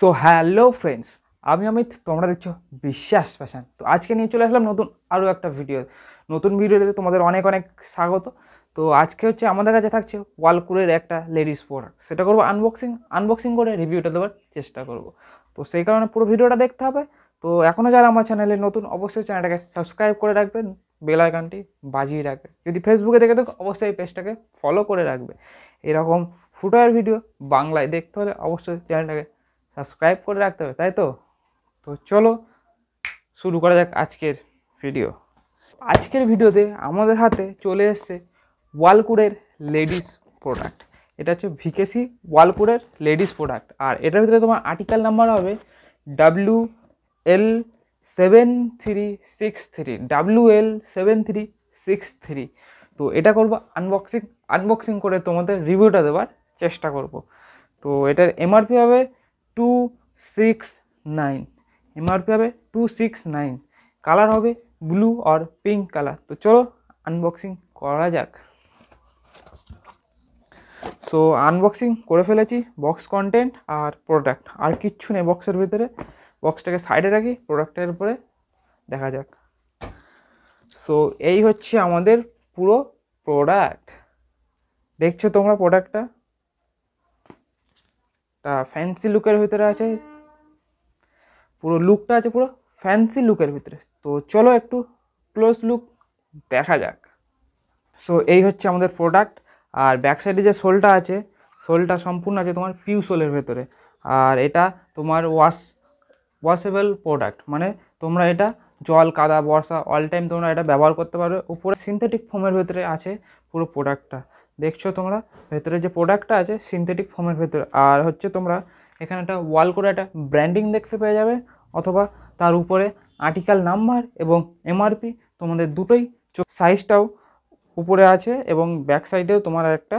so hello friends আমি অমিত তোমরা দেখছো বিশ্বাস ফ্যাশন তো আজকে নিয়ে চলে আসলাম নতুন আরও একটা ভিডিও নতুন ভিডিওতে তোমাদের অনেক অনেক স্বাগত তো আজকে হচ্ছে আমাদের কাছে থাকছে ওয়ালকুরের একটা লেডিস প্রোডাক্ট সেটা করবো আনবক্সিং আনবক্সিং করে রিভিউটা দেওয়ার চেষ্টা করব তো সেই কারণে পুরো ভিডিওটা দেখতে হবে তো এখনও যারা আমার চ্যানেলে নতুন অবশ্যই চ্যানেলটাকে সাবস্ক্রাইব করে রাখবেন বেল আইকনটি বাজিয়ে রাখবে যদি ফেসবুকে দেখে দেখো অবশ্যই পেজটাকে ফলো করে রাখবে এরকম ফুটওয়ার ভিডিও বাংলায় দেখতে হলে অবশ্যই চ্যানেলটাকে সাবস্ক্রাইব করে রাখতে হবে তাই তো তো চলো শুরু করা যাক আজকের ভিডিও আজকের ভিডিওতে আমাদের হাতে চলে এসছে ওয়ালকুরের লেডিস প্রোডাক্ট এটা হচ্ছে ভিকেসি ওয়ালকুরের লেডিস প্রোডাক্ট আর এটার ভিতরে তোমার আর্টিকেল নাম্বার হবে W L seven three six three W L seven three six three তো এটা করব আনবক্সিং আনবক্সিং করে তোমাদের রিভিউটা দেওয়ার চেষ্টা করব তো এটার এমআরপি হবে টু সিক্স নাইন এমআরপি হবে টু সিক্স নাইন কালার হবে ব্লু আর পিঙ্ক কালার তো চলো আনবক্সিং করা যাক সো আনবক্সিং করে ফেলেছি বক্স কন্টেন্ট আর প্রোডাক্ট আর কিচ্ছু নেই বক্সের ভিতরে বক্সটাকে সাইডে রাখি প্রোডাক্টের উপরে দেখা যাক সো এই হচ্ছে আমাদের পুরো প্রোডাক্ট দেখছো তোমরা প্রোডাক্টটা তা ফ্যান্সি লুকের ভিতরে আছে পুরো লুকটা আছে পুরো ফ্যান্সি লুকের ভিতরে তো চলো একটু ক্লোজ লুক দেখা যাক সো এই হচ্ছে আমাদের প্রোডাক্ট আর ব্যাক সাইডে যে সোলটা আছে সোলটা সম্পূর্ণ আছে তোমার পিউ সোলের ভেতরে আর এটা তোমার ওয়াশ ওয়াশেবল প্রোডাক্ট মানে তোমরা এটা জল কাদা বর্ষা অল টাইম তোমরা এটা ব্যবহার করতে পারবে উপরে সিনথেটিক ফোমের ভেতরে আছে পুরো প্রোডাক্টটা দেখছো তোমরা ভেতরে যে প্রোডাক্টটা আছে সিনথেটিক ফর্মের ভেতরে আর হচ্ছে তোমরা এখানে একটা ওয়াল করে একটা ব্র্যান্ডিং দেখতে পেয়ে যাবে অথবা তার উপরে আর্টিকেল নাম্বার এবং এমআরপি তোমাদের দুটোই সাইজটাও উপরে আছে এবং ব্যাক সাইডেও তোমার একটা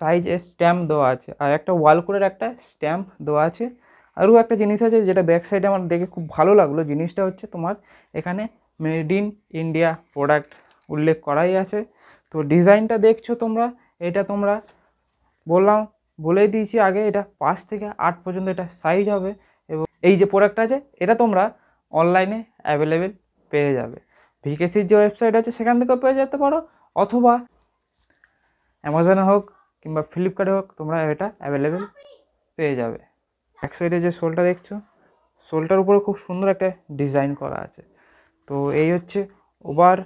সাইজ স্ট্যাম্প দেওয়া আছে আর একটা ওয়াল কোডের একটা স্ট্যাম্প দেওয়া আছে আরও একটা জিনিস আছে যেটা ব্যাক সাইডে আমার দেখে খুব ভালো লাগলো জিনিসটা হচ্ছে তোমার এখানে মেড ইন ইন্ডিয়া প্রোডাক্ট উল্লেখ করাই আছে তো ডিজাইনটা দেখছো তোমরা এটা তোমরা বললাম বলেই দিয়েছি আগে এটা পাঁচ থেকে আট পর্যন্ত এটা সাইজ হবে এবং এই যে প্রোডাক্ট আছে এটা তোমরা অনলাইনে অ্যাভেলেবেল পেয়ে যাবে ভিকেসির যে ওয়েবসাইট আছে সেখান থেকেও পেয়ে যেতে পারো অথবা অ্যামাজনে হোক কিংবা ফ্লিপকার্টে হোক তোমরা এটা অ্যাভেলেবেল পেয়ে যাবে এক সাইডে যে শোলটা দেখছো শোলটার উপরে খুব সুন্দর একটা ডিজাইন করা আছে তো এই হচ্ছে ওভার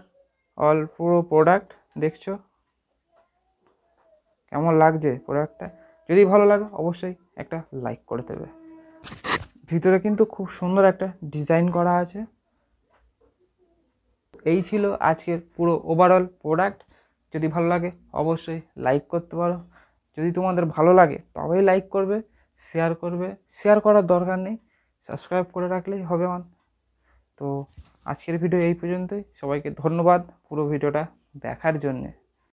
অল পুরো প্রোডাক্ট দেখছো কেমন লাগছে প্রোডাক্টটা যদি ভালো লাগে অবশ্যই একটা লাইক করে দেবে ভিতরে কিন্তু খুব সুন্দর একটা ডিজাইন করা আছে এই ছিল আজকের পুরো ওভারঅল প্রোডাক্ট যদি ভালো লাগে অবশ্যই লাইক করতে পারো যদি তোমাদের ভালো লাগে তবেই লাইক করবে শেয়ার করবে শেয়ার করার দরকার নেই সাবস্ক্রাইব করে রাখলেই হবে আমার তো আজকের ভিডিও এই পর্যন্তই সবাইকে ধন্যবাদ পুরো ভিডিওটা দেখার জন্যে